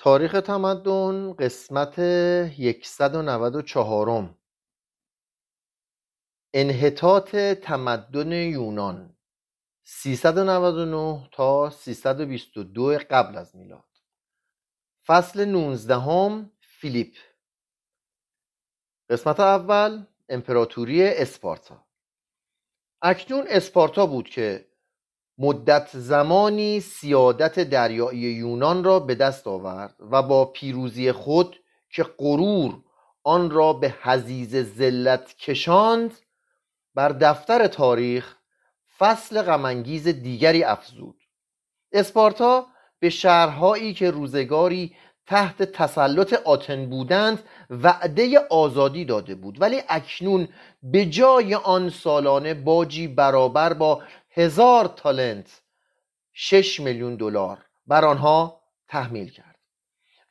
تاریخ تمدن قسمت 194 انحطاط تمدن یونان 399 تا 322 قبل از میلاد فصل 19 هم فیلیپ قسمت اول امپراتوری اسپارتا اکنون اسپارتا بود که مدت زمانی سیادت دریایی یونان را به دست آورد و با پیروزی خود که غرور آن را به حزیز ذلت کشاند بر دفتر تاریخ فصل غمانگیز دیگری افزود اسپارتا به شهرهایی که روزگاری تحت تسلط آتن بودند وعده آزادی داده بود ولی اکنون به جای آن سالانه باجی برابر با هزار تالنت 6 میلیون دلار بر آنها تحمیل کرد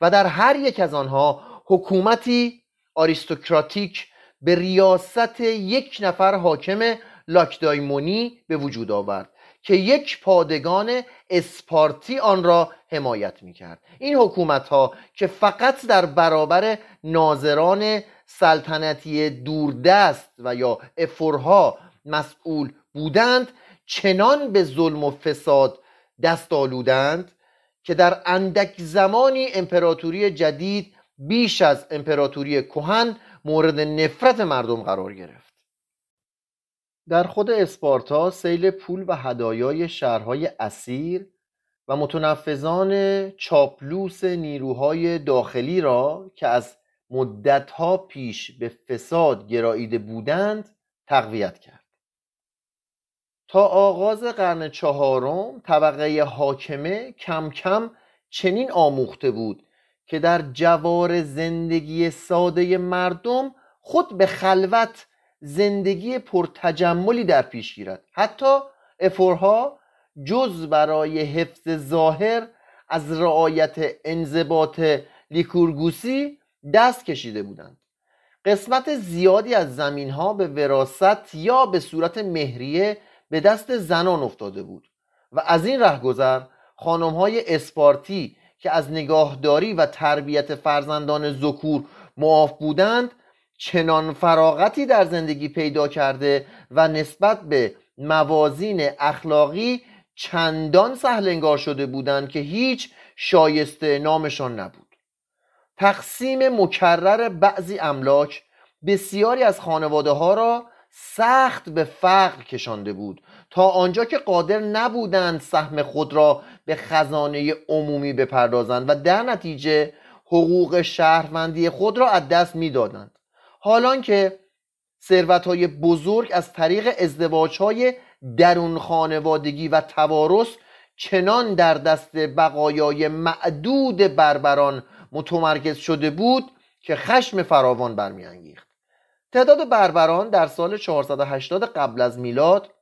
و در هر یک از آنها حکومتی آریستوکراتیک به ریاست یک نفر حاکم لاکدایمونی به وجود آورد که یک پادگان اسپارتی آن را حمایت می کرد این حکومت ها که فقط در برابر ناظران سلطنتی دوردست و یا افرها مسئول بودند چنان به ظلم و فساد دست آلودند که در اندک زمانی امپراتوری جدید بیش از امپراتوری کهن مورد نفرت مردم قرار گرفت در خود اسپارتا سیل پول و هدایای شهرهای اسیر و متنفذان چاپلوس نیروهای داخلی را که از مدتها پیش به فساد گراییده بودند تقویت کرد تا آغاز قرن چهارم طبقه حاکمه کم کم چنین آموخته بود که در جوار زندگی ساده مردم خود به خلوت زندگی پرتجملی در پیش گیرد حتی افورها جز برای حفظ ظاهر از رعایت انضباط لیکورگوسی دست کشیده بودند قسمت زیادی از زمین ها به وراست یا به صورت مهریه به دست زنان افتاده بود و از این رهگذر خانمهای اسپارتی که از نگاهداری و تربیت فرزندان ذکور معاف بودند چنان فراغتی در زندگی پیدا کرده و نسبت به موازین اخلاقی چندان سهلنگار شده بودند که هیچ شایسته نامشان نبود تقسیم مکرر بعضی املاک بسیاری از خانواده ها را سخت به فقر کشانده بود تا آنجا که قادر نبودند سهم خود را به خزانه عمومی بپردازند و در نتیجه حقوق شهروندی خود را از دست میدادند حالان که های بزرگ از طریق های درون خانوادگی و توارث چنان در دست بقایای معدود بربران متمرکز شده بود که خشم فراوان برمیانگیخت تعداد بربران در سال 480 قبل از میلاد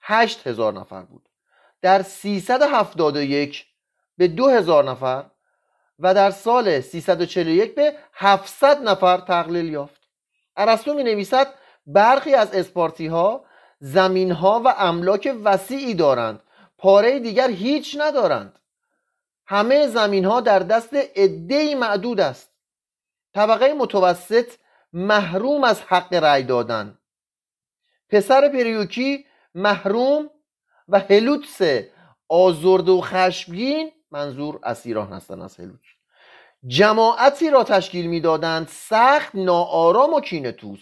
8000 نفر بود در 371 به 2000 نفر و در سال 341 به 700 نفر تقلیل یافت ارسطو می نویسد برخی از اسپارتی ها زمین ها و املاک وسیعی دارند پاره دیگر هیچ ندارند همه زمین ها در دست ادهی معدود است طبقه متوسط محروم از حق رأی دادن پسر پریوکی محروم و هلوتس آزرده و خشمگین منظور اسیران هستن از هلوتس جماعتی را تشکیل میدادند سخت ناآرام و کینه توز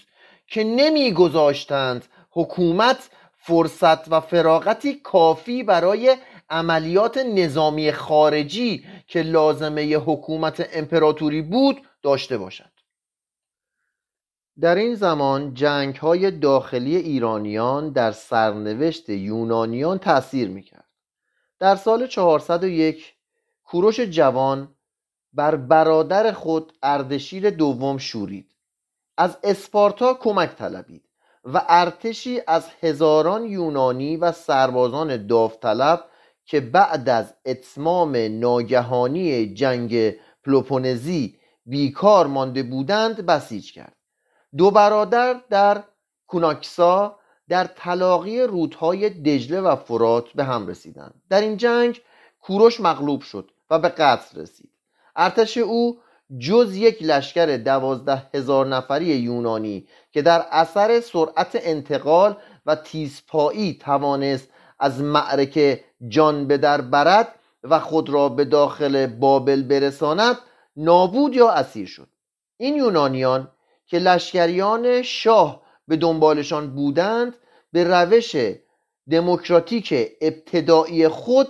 که نمیگذاشتند حکومت فرصت و فراغتی کافی برای عملیات نظامی خارجی که لازمه حکومت امپراتوری بود داشته باشد در این زمان های داخلی ایرانیان در سرنوشت یونانیان تأثیر میکرد در سال 401 کوروش جوان بر برادر خود اردشیر دوم شورید از اسپارتا کمک طلبید و ارتشی از هزاران یونانی و سربازان داوطلب که بعد از اتمام ناگهانی جنگ پلوپونزی بیکار مانده بودند بسیج کرد دو برادر در کوناکسا در تلاقی رودهای دجله و فرات به هم رسیدند در این جنگ کوروش مغلوب شد و به قتل رسید ارتش او جز یک لشکر دوازده هزار نفری یونانی که در اثر سرعت انتقال و تیزپایی توانست از معرکه جان به در برد و خود را به داخل بابل برساند نابود یا اسیر شد این یونانیان که لشکریان شاه به دنبالشان بودند به روش دموکراتیک ابتدایی خود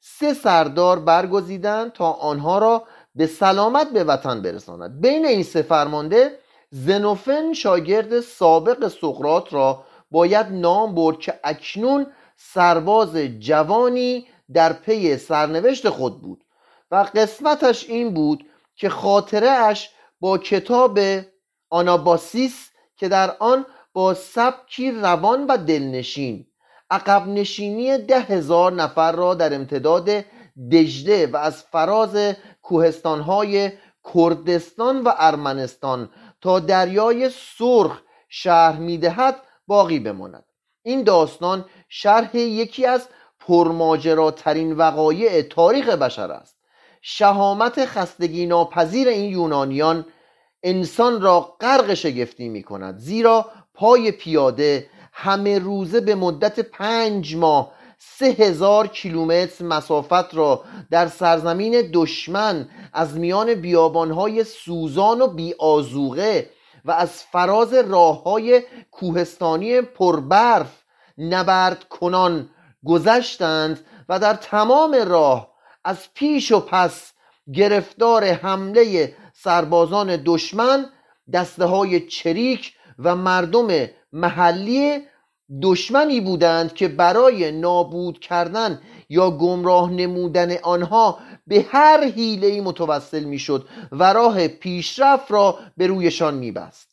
سه سردار برگزیدند تا آنها را به سلامت به وطن برساند بین این سه فرمانده زنوفن شاگرد سابق سقرات را باید نام برد که اکنون سرباز جوانی در پی سرنوشت خود بود و قسمتش این بود که خاطره اش با کتاب آناباسیس که در آن با سبکی روان و دلنشین عقب نشینی ده هزار نفر را در امتداد دجله و از فراز کوهستانهای کردستان و ارمنستان تا دریای سرخ شهر میدهد باقی بماند این داستان شرح یکی از پرماجراترین وقایع تاریخ بشر است شهامت خستگی ناپذیر این یونانیان انسان را غرق شگفتی می کند زیرا پای پیاده همه روزه به مدت پنج ماه سه هزار کیلومتر مسافت را در سرزمین دشمن از میان بیابانهای سوزان و بیازوغه و از فراز راههای کوهستانی پربرف نبرد کنان گذشتند و در تمام راه از پیش و پس گرفتار حمله سربازان دشمن دسته های چریک و مردم محلی دشمنی بودند که برای نابود کردن یا گمراه نمودن آنها به هر ای متوسل میشد و راه پیشرفت را به رویشان میبست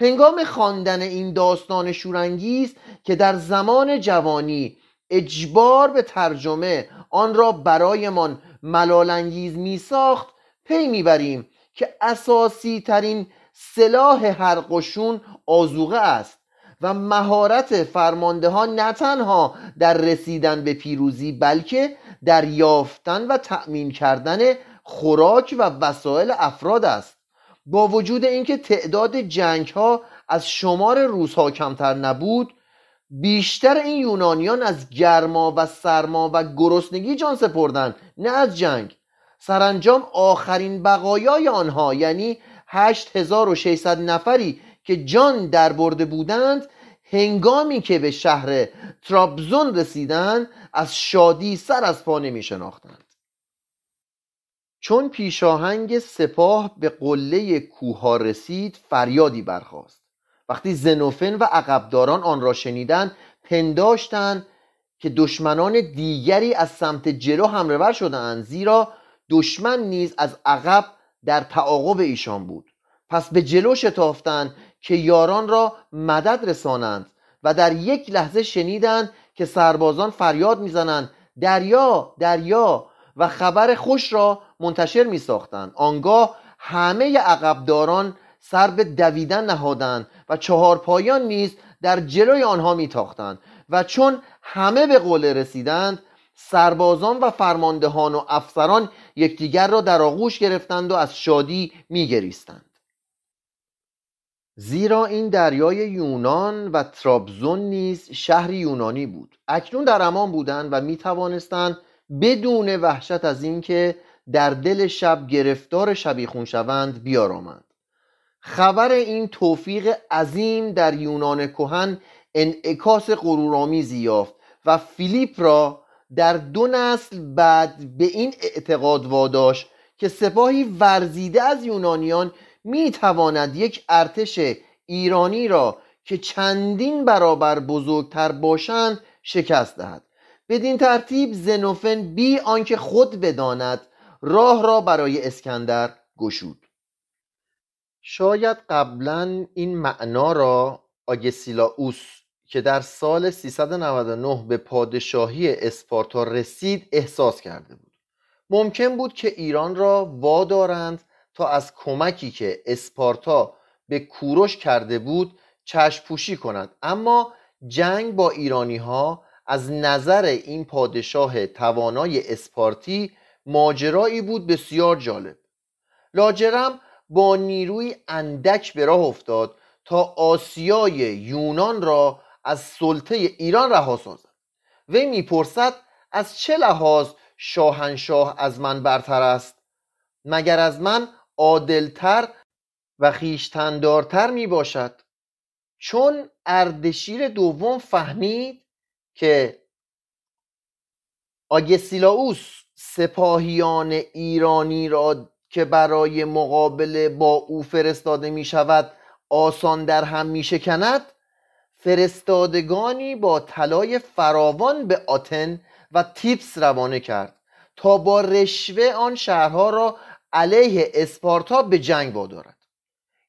هنگام خواندن این داستان شورانگیز که در زمان جوانی اجبار به ترجمه آن را برایمان ملالانگیز میساخت پی میبریم که اساسی ترین سلاح هر قشون آزوغه است و مهارت فرمانده ها نه تنها در رسیدن به پیروزی بلکه در یافتن و تأمین کردن خوراک و وسایل افراد است با وجود اینکه تعداد جنگ ها از شمار روزها کمتر نبود بیشتر این یونانیان از گرما و سرما و گرسنگی جان سپردن نه از جنگ سرانجام آخرین بقایای آنها یعنی 8600 نفری که جان در برده بودند هنگامی که به شهر ترابزون رسیدند از شادی سر از پا نمی شناختند چون پیشاهنگ سپاه به قله کوها رسید فریادی برخاست وقتی زنوفن و عقبداران آن را شنیدند پنداشتند که دشمنان دیگری از سمت جلو حمله ور شدند زیرا دشمن نیز از عقب در تعاقب ایشان بود پس به جلو شتافتند که یاران را مدد رسانند و در یک لحظه شنیدند که سربازان فریاد میزنند دریا دریا و خبر خوش را منتشر می آنگاه همه عقبداران سر به دویدن نهادند و چهار پایان نیز در جلوی آنها میتاختند و چون همه به قول رسیدند سربازان و فرماندهان و افسران یکدیگر را در آغوش گرفتند و از شادی میگریستند زیرا این دریای یونان و ترابزون نیز شهری یونانی بود اکنون در امان بودند و می توانستند بدون وحشت از اینکه در دل شب گرفتار شبیخون شوند بیارامند خبر این توفیق عظیم در یونان کوهن انعکاس غرورآمیزی یافت و فیلیپ را در دو نسل بعد به این اعتقاد واداش که سپاهی ورزیده از یونانیان می تواند یک ارتش ایرانی را که چندین برابر بزرگتر باشند شکست دهد بدین ترتیب زنوفن بی آنکه خود بداند راه را برای اسکندر گشود شاید قبلا این معنا را آگسیلاوس که در سال 399 به پادشاهی اسپارتا رسید احساس کرده بود ممکن بود که ایران را وادارند تا از کمکی که اسپارتا به کوروش کرده بود چشم پوشی کند اما جنگ با ایرانی ها از نظر این پادشاه توانای اسپارتی ماجرایی بود بسیار جالب لاجرم با نیروی اندک به راه افتاد تا آسیای یونان را از سلطه ایران رها سازد وی میپرسد از چه لحاظ شاهنشاه از من برتر است مگر از من عادلتر و خیشتندارتر می چون اردشیر دوم فهمید که آگسیلاوس سپاهیان ایرانی را که برای مقابله با او فرستاده می شود آسان در هم می فرستادگانی با طلای فراوان به آتن و تیپس روانه کرد تا با رشوه آن شهرها را علیه اسپارتا به جنگ وادارد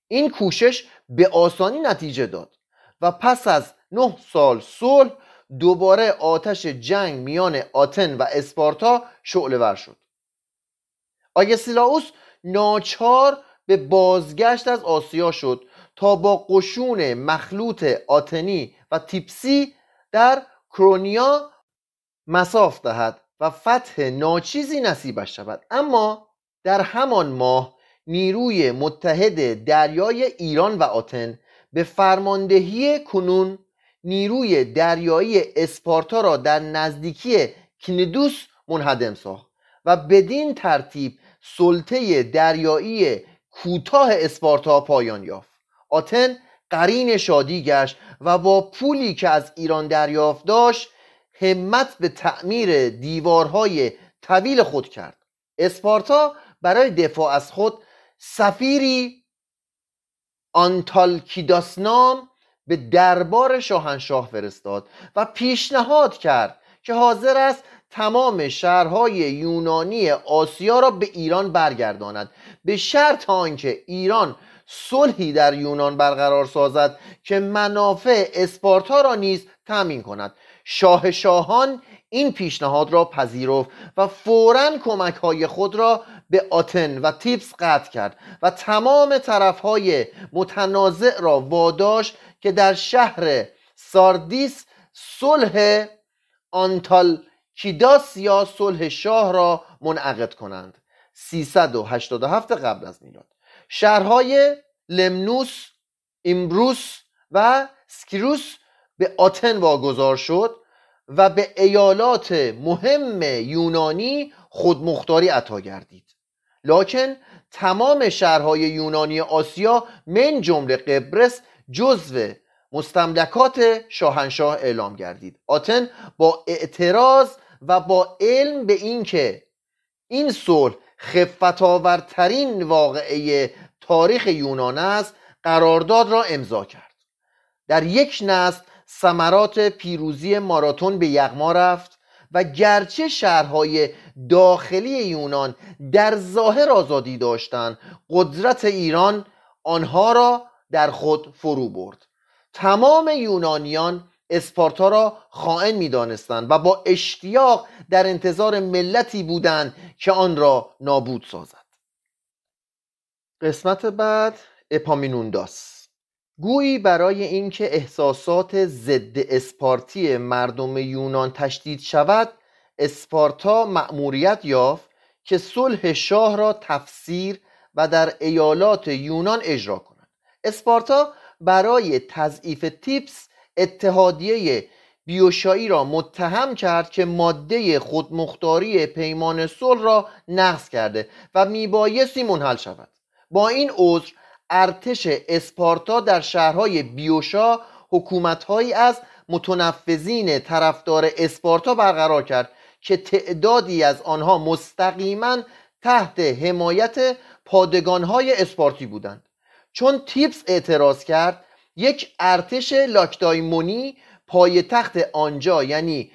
این کوشش به آسانی نتیجه داد و پس از نه سال صلح دوباره آتش جنگ میان آتن و اسپارتا شعله ور شد آگسیلائوس ناچار به بازگشت از آسیا شد تا با قشون مخلوط آتنی و تیپسی در کرونیا مساف دهد و فتح ناچیزی نصیبش شود اما در همان ماه نیروی متحد دریای ایران و آتن به فرماندهی کنون نیروی دریایی اسپارتا را در نزدیکی کندوس منهدم ساخت و بدین ترتیب سلطه دریایی کوتاه اسپارتا پایان یافت آتن قرین شادی گشت و با پولی که از ایران دریافت داشت همت به تعمیر دیوارهای طویل خود کرد اسپارتا برای دفاع از خود سفیری آنتالکیداس نام به دربار شاهنشاه فرستاد و پیشنهاد کرد که حاضر است تمام شهرهای یونانی آسیا را به ایران برگرداند به شرط آنکه ایران صلحی در یونان برقرار سازد که منافع اسپارتا را نیز تمین کند شاه شاهان این پیشنهاد را پذیرفت و فورا کمک های خود را به آتن و تیپس قطع کرد و تمام طرف های متنازع را واداش که در شهر ساردیس صلح آنتالکیداس یا صلح شاه را منعقد کنند 387 قبل از میلاد شهرهای لمنوس ایمبروس و سکیروس به آتن واگذار شد و به ایالات مهم یونانی خودمختاری عطا گردید لکن تمام شهرهای یونانی آسیا من جمله قبرس جزو مستملکات شاهنشاه اعلام گردید آتن با اعتراض و با علم به اینکه این صلح خفتآورترین واقعه تاریخ یونان است قرارداد را امضا کرد در یک نسل ثمرات پیروزی ماراتون به یغما رفت و گرچه شهرهای داخلی یونان در ظاهر آزادی داشتند قدرت ایران آنها را در خود فرو برد تمام یونانیان اسپارتا را خائن میدانستند و با اشتیاق در انتظار ملتی بودند که آن را نابود سازد قسمت بعد اپامینونداس گویی برای اینکه احساسات ضد اسپارتی مردم یونان تشدید شود اسپارتا مأموریت یافت که صلح شاه را تفسیر و در ایالات یونان اجرا کند اسپارتا برای تضعیف تیپس اتحادیه بیوشایی را متهم کرد که ماده خودمختاری پیمان صلح را نقض کرده و میبایستی منحل شود با این عذر ارتش اسپارتا در شهرهای بیوشا حکومتهایی از متنفذین طرفدار اسپارتا برقرار کرد که تعدادی از آنها مستقیما تحت حمایت پادگانهای اسپارتی بودند چون تیپس اعتراض کرد یک ارتش لاکدایمونی تخت آنجا یعنی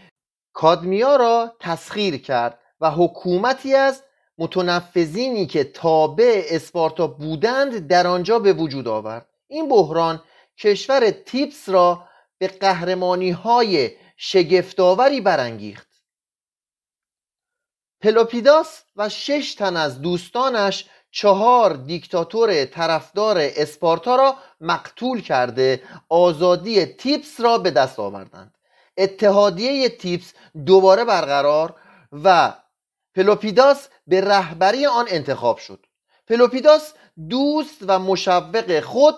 کادمیا را تسخیر کرد و حکومتی از متنفذینی که تابع اسپارتا بودند در آنجا به وجود آورد این بحران کشور تیپس را به قهرمانی های شگفتآوری برانگیخت پلوپیداس و شش تن از دوستانش چهار دیکتاتور طرفدار اسپارتا را مقتول کرده آزادی تیپس را به دست آوردند اتحادیه تیپس دوباره برقرار و فلوپیداس به رهبری آن انتخاب شد پلوپیداس دوست و مشوق خود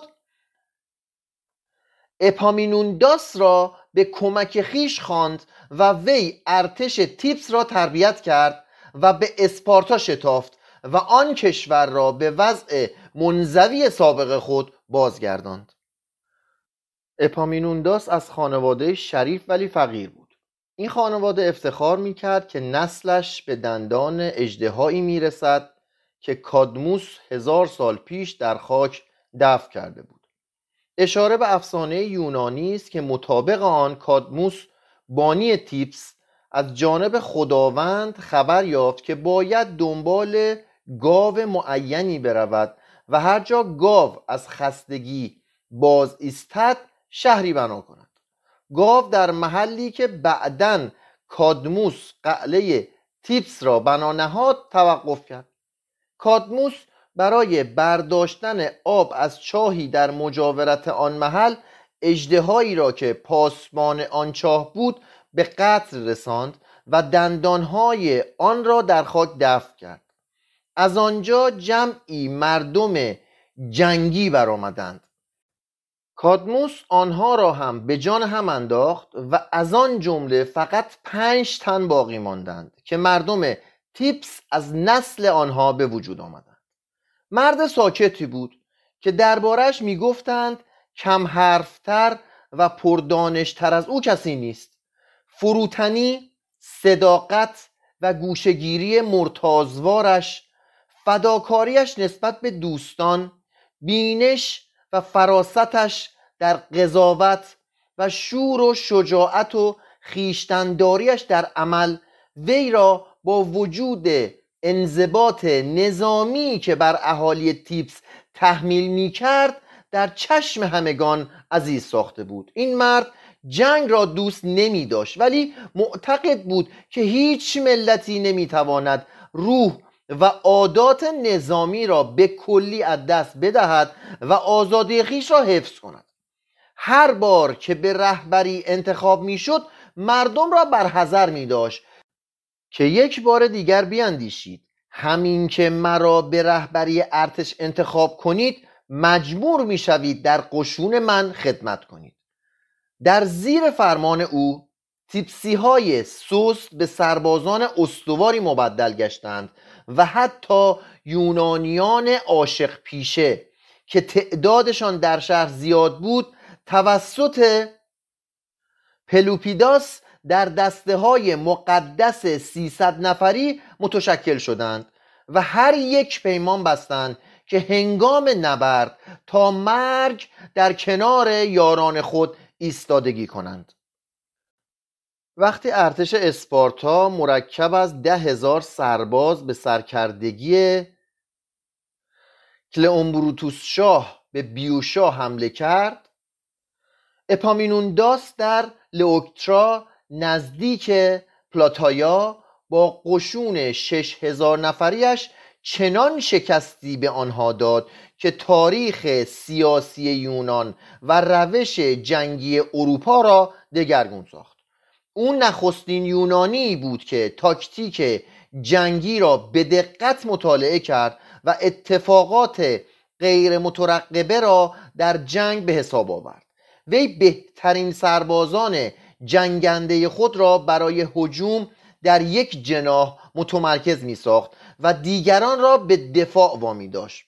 اپامینونداس را به کمک خیش خواند و وی ارتش تیپس را تربیت کرد و به اسپارتا شتافت و آن کشور را به وضع منزوی سابق خود بازگرداند اپامینونداس از خانواده شریف ولی فقیر بود این خانواده افتخار میکرد که نسلش به دندان اجدهایی میرسد که کادموس هزار سال پیش در خاک دفن کرده بود اشاره به افسانه یونانی است که مطابق آن کادموس بانی تیپس از جانب خداوند خبر یافت که باید دنبال گاو معینی برود و هر جا گاو از خستگی باز ایستد شهری بنا کند گاو در محلی که بعدا کادموس قعله تیپس را بنا نهاد توقف کرد کادموس برای برداشتن آب از چاهی در مجاورت آن محل اجدهایی را که پاسمان آن چاه بود به قتل رساند و دندانهای آن را در خاک دفن کرد از آنجا جمعی مردم جنگی برآمدند کادموس آنها را هم به جان هم انداخت و از آن جمله فقط پنج تن باقی ماندند که مردم تیپس از نسل آنها به وجود آمدند مرد ساکتی بود که دربارش میگفتند کم حرفتر و پردانشتر از او کسی نیست فروتنی صداقت و گوشگیری مرتازوارش فداکاریش نسبت به دوستان بینش و فراستش در قضاوت و شور و شجاعت و خیشتنداریش در عمل وی را با وجود انضباط نظامی که بر اهالی تیپس تحمیل می کرد در چشم همگان عزیز ساخته بود این مرد جنگ را دوست نمی داشت ولی معتقد بود که هیچ ملتی نمی تواند روح و عادات نظامی را به کلی از دست بدهد و آزادی خیش را حفظ کند هر بار که به رهبری انتخاب میشد مردم را بر حذر می داشت که یک بار دیگر بیاندیشید همین که مرا به رهبری ارتش انتخاب کنید مجبور می شوید در قشون من خدمت کنید در زیر فرمان او تیپسی های سوست به سربازان استواری مبدل گشتند و حتی یونانیان عاشق پیشه که تعدادشان در شهر زیاد بود توسط پلوپیداس در دسته های مقدس 300 نفری متشکل شدند و هر یک پیمان بستند که هنگام نبرد تا مرگ در کنار یاران خود ایستادگی کنند وقتی ارتش اسپارتا مرکب از ده هزار سرباز به سرکردگی کلئومبروتوس شاه به بیوشا حمله کرد اپامینونداس در لئوکترا نزدیک پلاتایا با قشون شش هزار نفریش چنان شکستی به آنها داد که تاریخ سیاسی یونان و روش جنگی اروپا را دگرگون ساخت اون نخستین یونانی بود که تاکتیک جنگی را به دقت مطالعه کرد و اتفاقات غیر مترقبه را در جنگ به حساب آورد وی بهترین سربازان جنگنده خود را برای هجوم در یک جناح متمرکز می ساخت و دیگران را به دفاع وامی داشت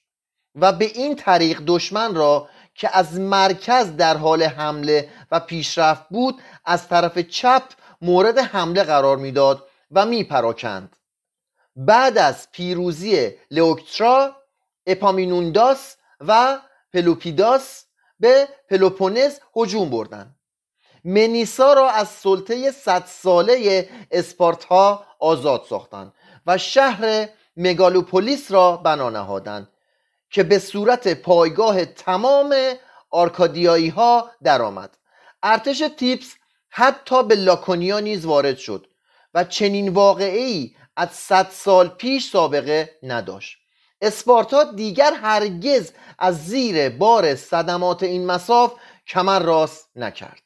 و به این طریق دشمن را که از مرکز در حال حمله و پیشرفت بود از طرف چپ مورد حمله قرار میداد و میپراکند بعد از پیروزی لئوکترا اپامینونداس و پلوپیداس به پلوپونز هجوم بردند منیسا را از سلطه صد ساله اسپارت ها آزاد ساختند و شهر مگالوپولیس را بنا نهادند که به صورت پایگاه تمام آرکادیایی ها درآمد ارتش تیپس حتی به لاکونیا نیز وارد شد و چنین واقعی از صد سال پیش سابقه نداشت اسپارتا دیگر هرگز از زیر بار صدمات این مساف کمر راست نکرد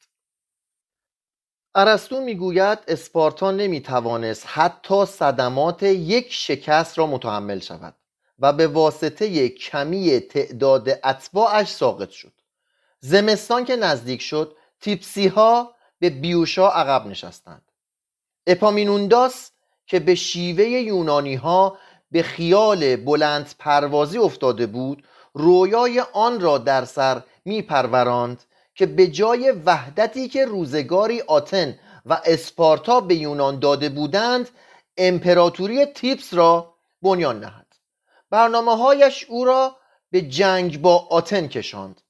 ارسطو میگوید اسپارتا نمیتوانست حتی صدمات یک شکست را متحمل شود و به واسطه کمی تعداد اتباعش ساقط شد زمستان که نزدیک شد تیپسی ها به بیوشا عقب نشستند اپامینونداس که به شیوه یونانی ها به خیال بلند پروازی افتاده بود رویای آن را در سر می پروراند که به جای وحدتی که روزگاری آتن و اسپارتا به یونان داده بودند امپراتوری تیپس را بنیان نهد برنامه هایش او را به جنگ با آتن کشاند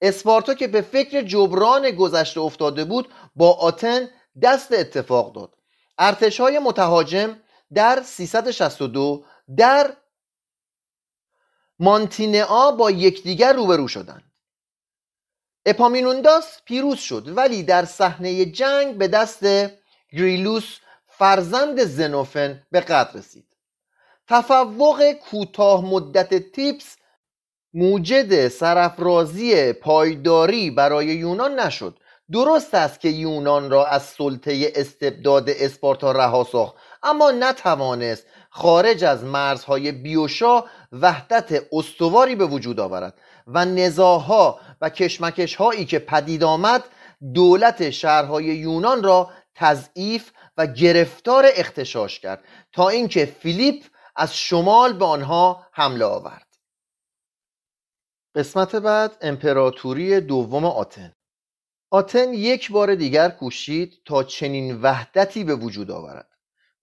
اسپارتا که به فکر جبران گذشته افتاده بود با آتن دست اتفاق داد ارتش های متهاجم در 362 در مانتینئا با یکدیگر روبرو شدند اپامینونداس پیروز شد ولی در صحنه جنگ به دست گریلوس فرزند زنوفن به قدر رسید تفوق کوتاه مدت تیپس موجد سرافرازی پایداری برای یونان نشد درست است که یونان را از سلطه استبداد اسپارتا رها ساخت اما نتوانست خارج از مرزهای بیوشا وحدت استواری به وجود آورد و نزاها و کشمکش هایی که پدید آمد دولت شهرهای یونان را تضعیف و گرفتار اختشاش کرد تا اینکه فیلیپ از شمال به آنها حمله آورد قسمت بعد امپراتوری دوم آتن آتن یک بار دیگر کوشید تا چنین وحدتی به وجود آورد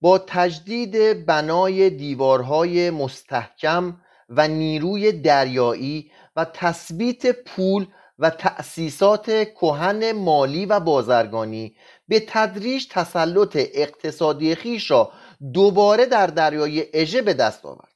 با تجدید بنای دیوارهای مستحکم و نیروی دریایی و تثبیت پول و تأسیسات کهن مالی و بازرگانی به تدریج تسلط اقتصادی خیش را دوباره در دریای اژه به دست آورد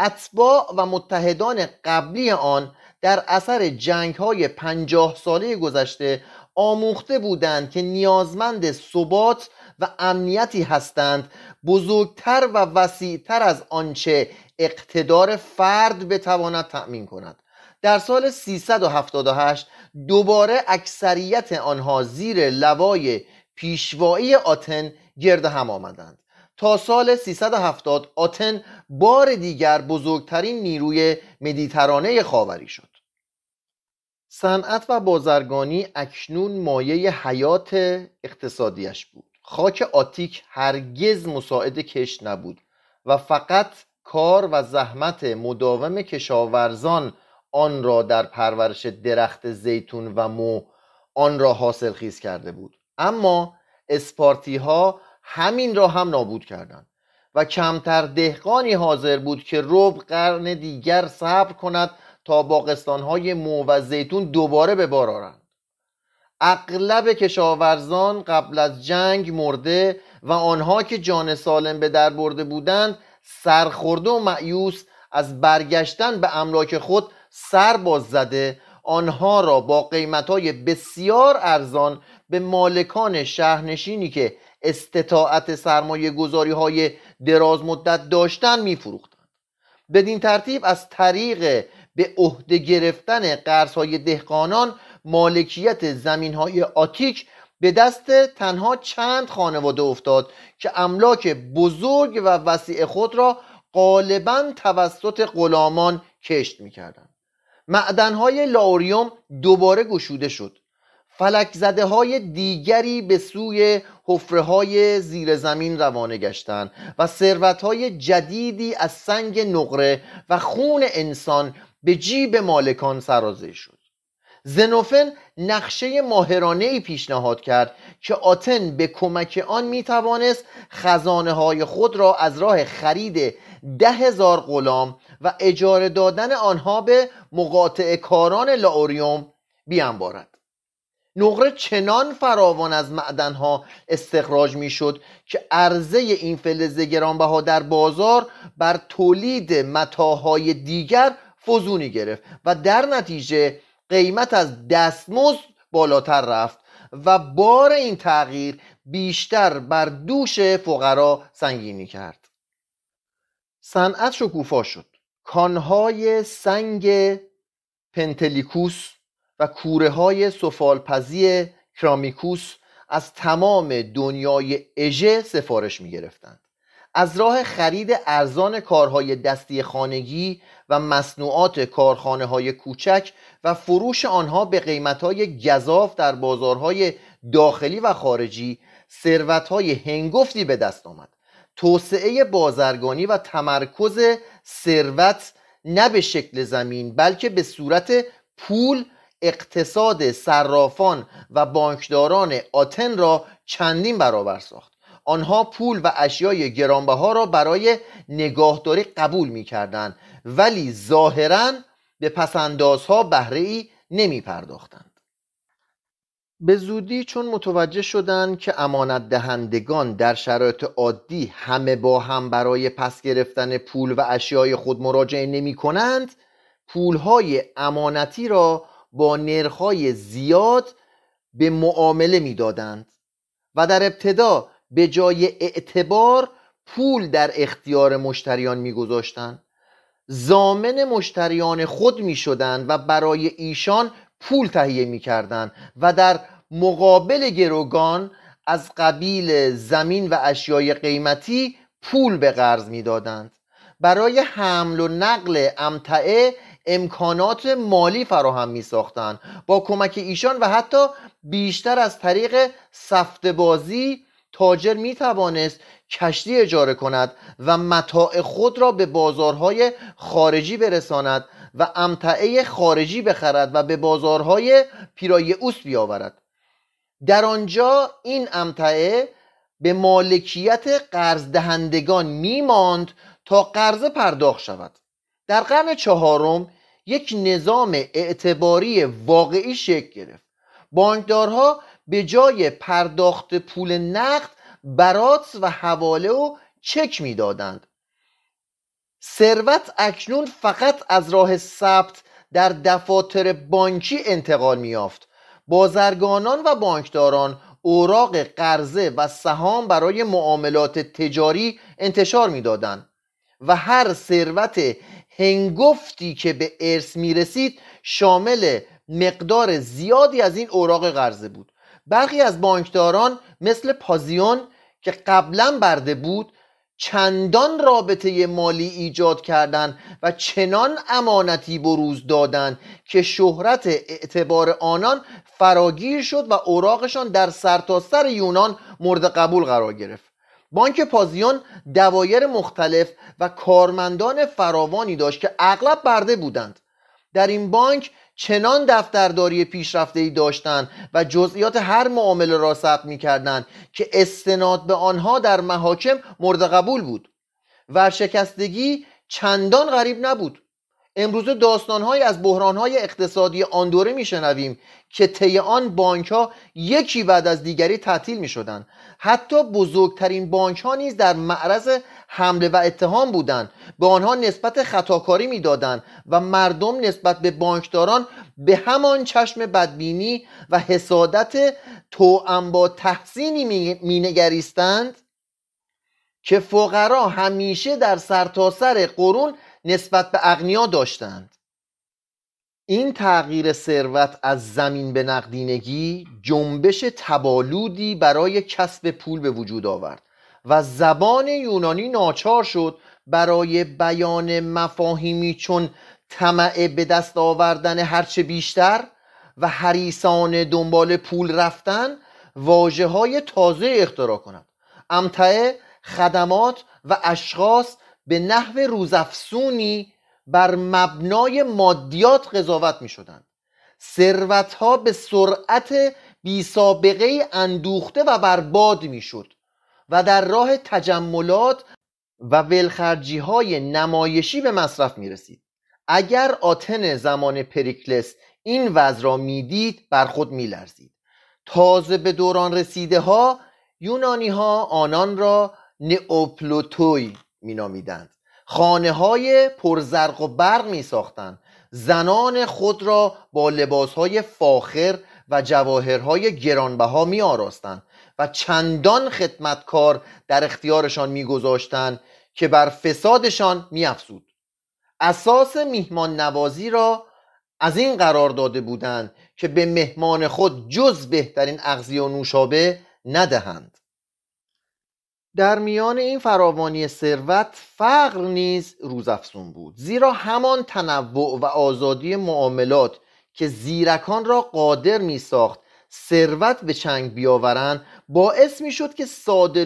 اتباع و متحدان قبلی آن در اثر جنگ های پنجاه ساله گذشته آموخته بودند که نیازمند ثبات و امنیتی هستند بزرگتر و وسیعتر از آنچه اقتدار فرد بتواند تأمین کند در سال 378 دوباره اکثریت آنها زیر لوای پیشوایی آتن گرد هم آمدند تا سال 370 آتن بار دیگر بزرگترین نیروی مدیترانه خاوری شد صنعت و بازرگانی اکنون مایه حیات اقتصادیش بود خاک آتیک هرگز مساعد کشت نبود و فقط کار و زحمت مداوم کشاورزان آن را در پرورش درخت زیتون و مو آن را حاصل خیز کرده بود اما اسپارتی ها همین را هم نابود کردند و کمتر دهقانی حاضر بود که رب قرن دیگر صبر کند تا های مو و زیتون دوباره به بار آرند اغلب کشاورزان قبل از جنگ مرده و آنها که جان سالم به در برده بودند سرخورده و معیوس از برگشتن به املاک خود سر باز زده آنها را با قیمتهای بسیار ارزان به مالکان شهرنشینی که استطاعت سرمایه گذاری های دراز مدت داشتن به بدین ترتیب از طریق به عهده گرفتن های دهقانان مالکیت زمین های آتیک به دست تنها چند خانواده افتاد که املاک بزرگ و وسیع خود را غالبا توسط غلامان کشت میکردند معدنهای لاوریوم دوباره گشوده شد فلک زده های دیگری به سوی حفره های زیر زمین روانه گشتند و ثروت های جدیدی از سنگ نقره و خون انسان به جیب مالکان سرازه شد زنوفن نقشه ماهرانه ای پیشنهاد کرد که آتن به کمک آن می توانست خزانه های خود را از راه خرید ده هزار غلام و اجاره دادن آنها به مقاطع کاران لاوریوم بیانبارد نقره چنان فراوان از معدنها استخراج میشد که عرضه این فلز گرانبها در بازار بر تولید متاهای دیگر فزونی گرفت و در نتیجه قیمت از دستمزد بالاتر رفت و بار این تغییر بیشتر بر دوش فقرا سنگینی کرد صنعت شکوفا شد کانهای سنگ پنتلیکوس و کوره های سفالپزی کرامیکوس از تمام دنیای اژه سفارش می گرفتند. از راه خرید ارزان کارهای دستی خانگی و مصنوعات کارخانه های کوچک و فروش آنها به قیمت های گذاف در بازارهای داخلی و خارجی ثروت های هنگفتی به دست آمد توسعه بازرگانی و تمرکز ثروت نه به شکل زمین بلکه به صورت پول اقتصاد صرافان و بانکداران آتن را چندین برابر ساخت آنها پول و اشیای گرانبها را برای نگاهداری قبول می کردن ولی ظاهرا به پسندازها بهره ای نمی پرداختند به زودی چون متوجه شدند که امانت دهندگان در شرایط عادی همه با هم برای پس گرفتن پول و اشیای خود مراجعه نمی کنند پولهای امانتی را با نرخهای زیاد به معامله میدادند و در ابتدا به جای اعتبار پول در اختیار مشتریان میگذاشتند زامن مشتریان خود میشدند و برای ایشان پول تهیه میکردند و در مقابل گروگان از قبیل زمین و اشیای قیمتی پول به قرض میدادند برای حمل و نقل امتعه امکانات مالی فراهم می ساختن با کمک ایشان و حتی بیشتر از طریق بازی تاجر می توانست کشتی اجاره کند و متاع خود را به بازارهای خارجی برساند و امتعه خارجی بخرد و به بازارهای پیرای بیاورد در آنجا این امتعه به مالکیت قرض دهندگان ماند تا قرض پرداخت شود در قرن چهارم یک نظام اعتباری واقعی شکل گرفت بانکدارها به جای پرداخت پول نقد برات و حواله و چک میدادند ثروت اکنون فقط از راه ثبت در دفاتر بانکی انتقال میافت بازرگانان و بانکداران اوراق قرضه و سهام برای معاملات تجاری انتشار میدادند و هر ثروت هنگفتی که به ارث میرسید شامل مقدار زیادی از این اوراق قرضه بود برخی از بانکداران مثل پازیون که قبلا برده بود چندان رابطه مالی ایجاد کردند و چنان امانتی بروز دادند که شهرت اعتبار آنان فراگیر شد و اوراقشان در سرتاسر سر یونان مورد قبول قرار گرفت بانک پازیان دوایر مختلف و کارمندان فراوانی داشت که اغلب برده بودند در این بانک چنان دفترداری پیشرفته ای داشتند و جزئیات هر معامله را ثبت می کردند که استناد به آنها در محاکم مورد قبول بود ورشکستگی چندان غریب نبود امروز داستانهایی از بحرانهای اقتصادی آن دوره شنویم که طی آن بانک ها یکی بعد از دیگری تعطیل می شدن. حتی بزرگترین بانک ها نیز در معرض حمله و اتهام بودند به آنها نسبت خطاکاری میدادند و مردم نسبت به بانکداران به همان چشم بدبینی و حسادت توأم با تحسینی مینگریستند که فقرا همیشه در سرتاسر سر قرون نسبت به اغنیا داشتند این تغییر ثروت از زمین به نقدینگی جنبش تبالودی برای کسب پول به وجود آورد و زبان یونانی ناچار شد برای بیان مفاهیمی چون طمع به دست آوردن هرچه بیشتر و حریسان دنبال پول رفتن واجه های تازه اختراع کند امتعه خدمات و اشخاص به نحو روزافسونی بر مبنای مادیات قضاوت می شدن ها به سرعت بی سابقه اندوخته و برباد می شد و در راه تجملات و ولخرجی های نمایشی به مصرف می رسید اگر آتن زمان پریکلس این وضع را میدید بر خود لرزید تازه به دوران رسیده ها یونانی ها آنان را نئوپلوتوی نامیدند خانه های پرزرق و برق می ساختن. زنان خود را با لباس های فاخر و جواهرهای گرانبها می آراستن و چندان خدمتکار در اختیارشان می گذاشتن که بر فسادشان می افزود. اساس میهمان نوازی را از این قرار داده بودند که به مهمان خود جز بهترین اغذیه و نوشابه ندهند در میان این فراوانی ثروت فقر نیز روزافزون بود زیرا همان تنوع و آزادی معاملات که زیرکان را قادر می ساخت ثروت به چنگ بیاورند باعث می شد که ساده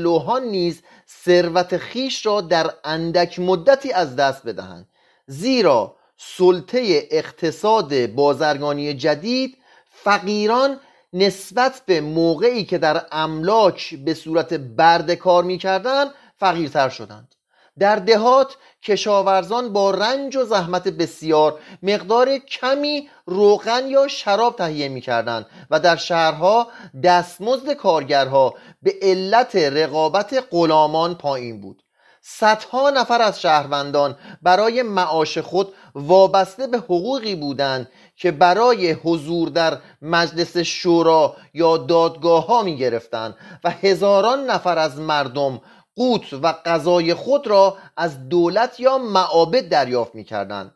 نیز ثروت خیش را در اندک مدتی از دست بدهند زیرا سلطه اقتصاد بازرگانی جدید فقیران نسبت به موقعی که در املاک به صورت برده کار میکردند فقیرتر شدند در دهات کشاورزان با رنج و زحمت بسیار مقدار کمی روغن یا شراب تهیه میکردند و در شهرها دستمزد کارگرها به علت رقابت غلامان پایین بود صدها نفر از شهروندان برای معاش خود وابسته به حقوقی بودند که برای حضور در مجلس شورا یا دادگاه ها می گرفتن و هزاران نفر از مردم قوت و غذای خود را از دولت یا معابد دریافت می کردن.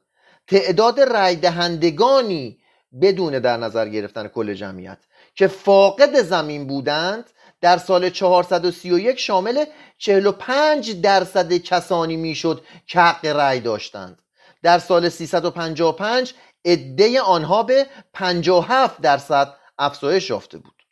تعداد رای دهندگانی بدون در نظر گرفتن کل جمعیت که فاقد زمین بودند در سال 431 شامل 45 درصد کسانی میشد که حق رأی داشتند در سال 355 عده آنها به 57 درصد افزایش یافته بود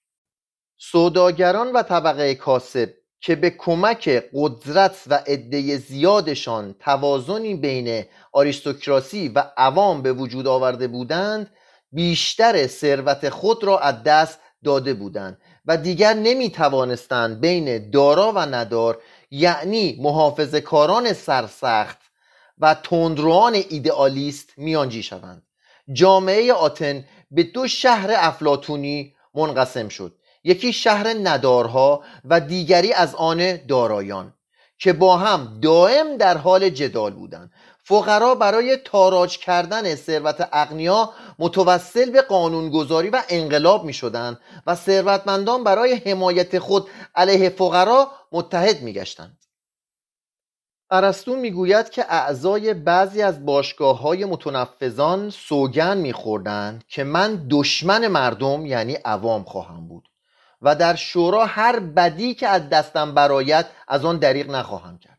سوداگران و طبقه کاسب که به کمک قدرت و عده زیادشان توازنی بین آریستوکراسی و عوام به وجود آورده بودند بیشتر ثروت خود را از دست داده بودند و دیگر نمی توانستند بین دارا و ندار یعنی محافظ کاران سرسخت و تندروان ایدئالیست میانجی شوند جامعه آتن به دو شهر افلاتونی منقسم شد یکی شهر ندارها و دیگری از آن دارایان که با هم دائم در حال جدال بودند فقرا برای تاراج کردن ثروت اغنیا متوسل به قانونگذاری و انقلاب می شدند و ثروتمندان برای حمایت خود علیه فقرا متحد می گشتند. ارسطو میگوید که اعضای بعضی از های متنفذان سوگن میخوردند که من دشمن مردم یعنی عوام خواهم بود و در شورا هر بدی که از دستم برایت از آن دریغ نخواهم کرد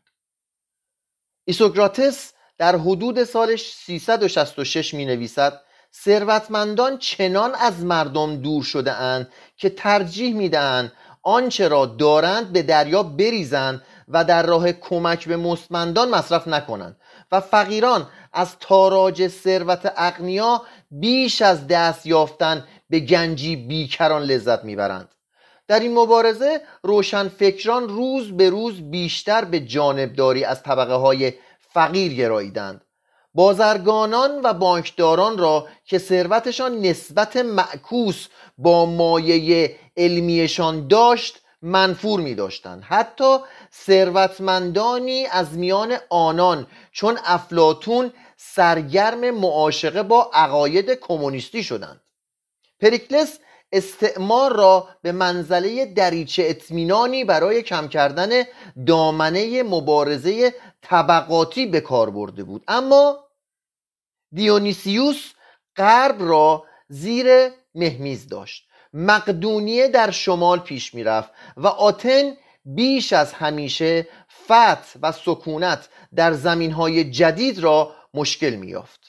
ایسوکراتس در حدود سال 366 می نویسد ثروتمندان چنان از مردم دور شده اند که ترجیح می دهند آنچه را دارند به دریا بریزند و در راه کمک به مستمندان مصرف نکنند و فقیران از تاراج ثروت اغنیا بیش از دست یافتن به گنجی بیکران لذت میبرند در این مبارزه فکران روز به روز بیشتر به جانبداری از طبقه های فقیر گراییدند بازرگانان و بانکداران را که ثروتشان نسبت معکوس با مایه علمیشان داشت منفور می داشتند حتی ثروتمندانی از میان آنان چون افلاتون سرگرم معاشقه با عقاید کمونیستی شدند پریکلس استعمار را به منزله دریچه اطمینانی برای کم کردن دامنه مبارزه طبقاتی به کار برده بود اما دیونیسیوس غرب را زیر مهمیز داشت مقدونیه در شمال پیش میرفت و آتن بیش از همیشه فتح و سکونت در های جدید را مشکل میافت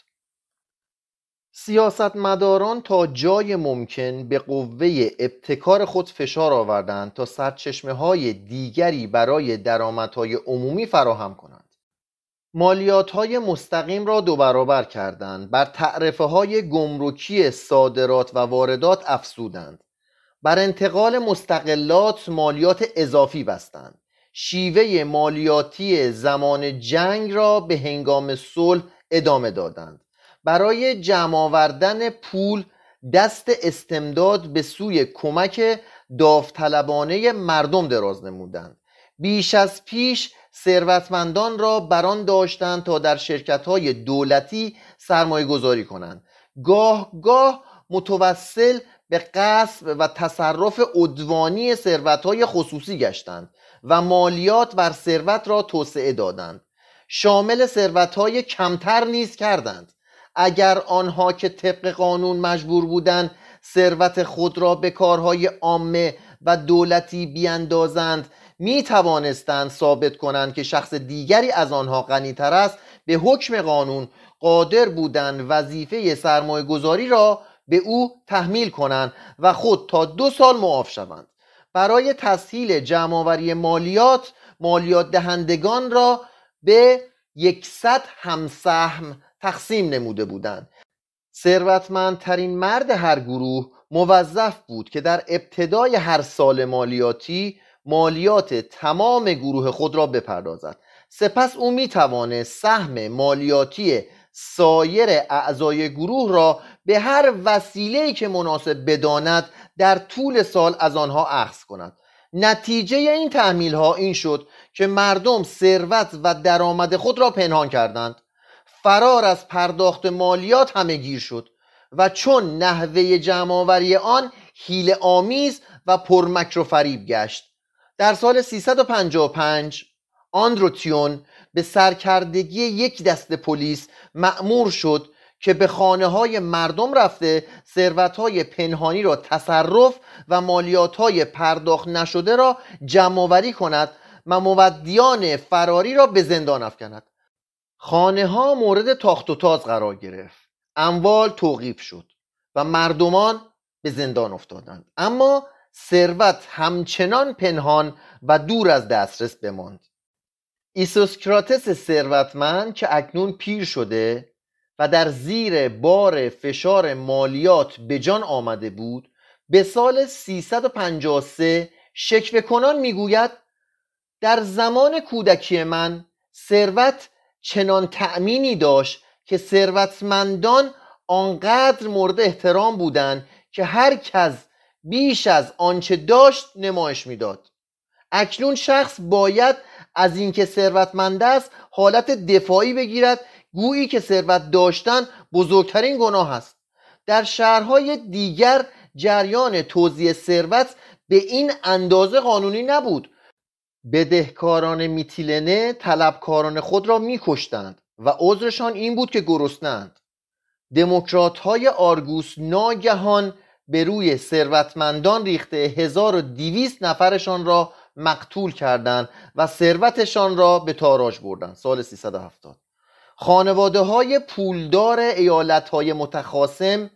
سیاستمداران تا جای ممکن به قوه ابتکار خود فشار آوردند تا سرچشمه های دیگری برای درآمدهای عمومی فراهم کنند های مستقیم را دو برابر کردند بر های گمرکی صادرات و واردات افزودند بر انتقال مستقلات مالیات اضافی بستند شیوه مالیاتی زمان جنگ را به هنگام صلح ادامه دادند برای جمع آوردن پول دست استمداد به سوی کمک داوطلبانه مردم دراز نمودند بیش از پیش ثروتمندان را بران داشتند تا در شرکت‌های دولتی سرمایه گذاری کنند گاه گاه متوسل به قصب و تصرف عدوانی ثروت‌های خصوصی گشتند و مالیات بر ثروت را توسعه دادند شامل ثروت‌های کمتر نیز کردند اگر آنها که طبق قانون مجبور بودند ثروت خود را به کارهای عامه و دولتی بیاندازند می توانستند ثابت کنند که شخص دیگری از آنها تر است به حکم قانون قادر بودند وظیفه سرمایه گذاری را به او تحمیل کنند و خود تا دو سال معاف شوند برای تسهیل جمعآوری مالیات مالیات دهندگان را به یکصد همسهم تقسیم نموده بودند ثروتمندترین مرد هر گروه موظف بود که در ابتدای هر سال مالیاتی مالیات تمام گروه خود را بپردازد سپس او می سهم مالیاتی سایر اعضای گروه را به هر وسیله که مناسب بداند در طول سال از آنها اخذ کند نتیجه این تحمیل ها این شد که مردم ثروت و درآمد خود را پنهان کردند فرار از پرداخت مالیات همه گیر شد و چون نحوه جمعآوری آن حیل آمیز و پرمکر و فریب گشت در سال 355 آندروتیون به سرکردگی یک دست پلیس مأمور شد که به خانه های مردم رفته ثروت های پنهانی را تصرف و مالیات های پرداخت نشده را وری کند و مودیان فراری را به زندان افکند خانه ها مورد تاخت و تاز قرار گرفت اموال توقیف شد و مردمان به زندان افتادند اما ثروت همچنان پنهان و دور از دسترس بماند ایسوسکراتس ثروتمند که اکنون پیر شده و در زیر بار فشار مالیات به جان آمده بود به سال 353 شکوه کنان میگوید در زمان کودکی من ثروت چنان تأمینی داشت که ثروتمندان آنقدر مورد احترام بودند که هر کس بیش از آنچه داشت نمایش میداد اکنون شخص باید از اینکه ثروتمند است حالت دفاعی بگیرد گویی که ثروت داشتن بزرگترین گناه است در شهرهای دیگر جریان توزیع ثروت به این اندازه قانونی نبود بدهکاران میتیلنه طلبکاران خود را میکشتند و عذرشان این بود که گرسنه‌اند دموکرات آرگوس ناگهان به روی ثروتمندان ریخته 1200 نفرشان را مقتول کردند و ثروتشان را به تاراج بردند سال 370 خانواده های پولدار ایالت های متخاسم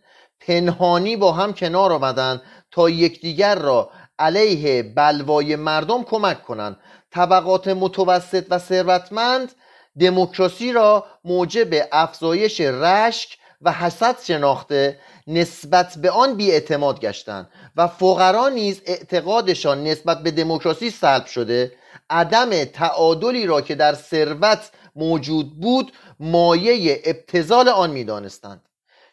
پنهانی با هم کنار آمدند تا یکدیگر را علیه بلوای مردم کمک کنند طبقات متوسط و ثروتمند دموکراسی را موجب افزایش رشک و حسد شناخته نسبت به آن بیاعتماد گشتند و فقرا نیز اعتقادشان نسبت به دموکراسی سلب شده عدم تعادلی را که در ثروت موجود بود مایه ابتزال آن میدانستند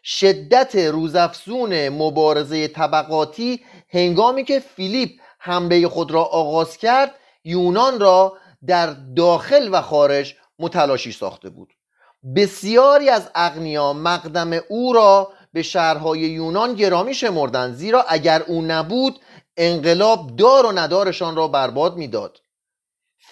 شدت روزافزون مبارزه طبقاتی هنگامی که فیلیپ حمله خود را آغاز کرد یونان را در داخل و خارج متلاشی ساخته بود بسیاری از اغنیا مقدم او را به شهرهای یونان گرامی شمردند زیرا اگر او نبود انقلاب دار و ندارشان را برباد میداد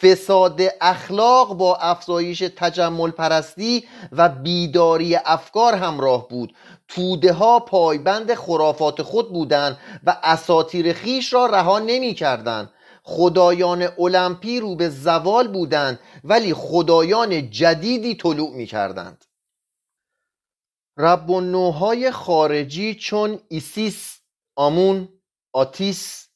فساد اخلاق با افزایش تجمل پرستی و بیداری افکار همراه بود توده ها پایبند خرافات خود بودند و اساتیر خیش را رها نمی کردن. خدایان المپی رو به زوال بودند ولی خدایان جدیدی طلوع می کردند. رب و خارجی چون ایسیس، آمون، آتیس،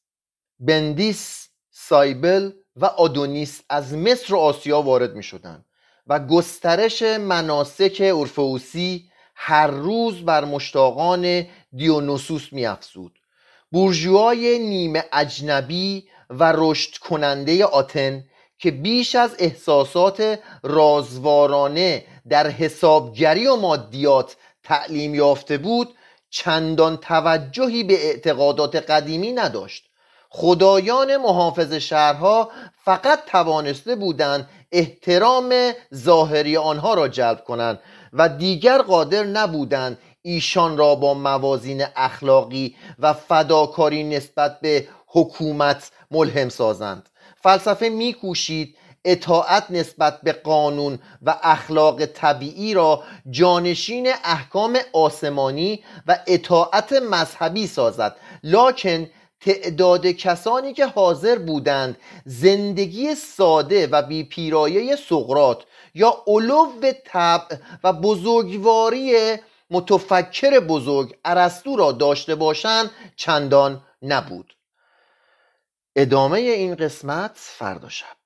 بندیس، سایبل و آدونیس از مصر و آسیا وارد می شدن و گسترش مناسک اورفئوسی هر روز بر مشتاقان دیونوسوس می افزود نیمه اجنبی و رشد کننده آتن که بیش از احساسات رازوارانه در حسابگری و مادیات تعلیم یافته بود چندان توجهی به اعتقادات قدیمی نداشت خدایان محافظ شهرها فقط توانسته بودند احترام ظاهری آنها را جلب کنند و دیگر قادر نبودند ایشان را با موازین اخلاقی و فداکاری نسبت به حکومت ملهم سازند فلسفه میکوشید اطاعت نسبت به قانون و اخلاق طبیعی را جانشین احکام آسمانی و اطاعت مذهبی سازد لاکن تعداد کسانی که حاضر بودند زندگی ساده و بیپیرایه سقرات یا علو طبع و بزرگواری متفکر بزرگ ارسطو را داشته باشند چندان نبود ادامه این قسمت فردا شب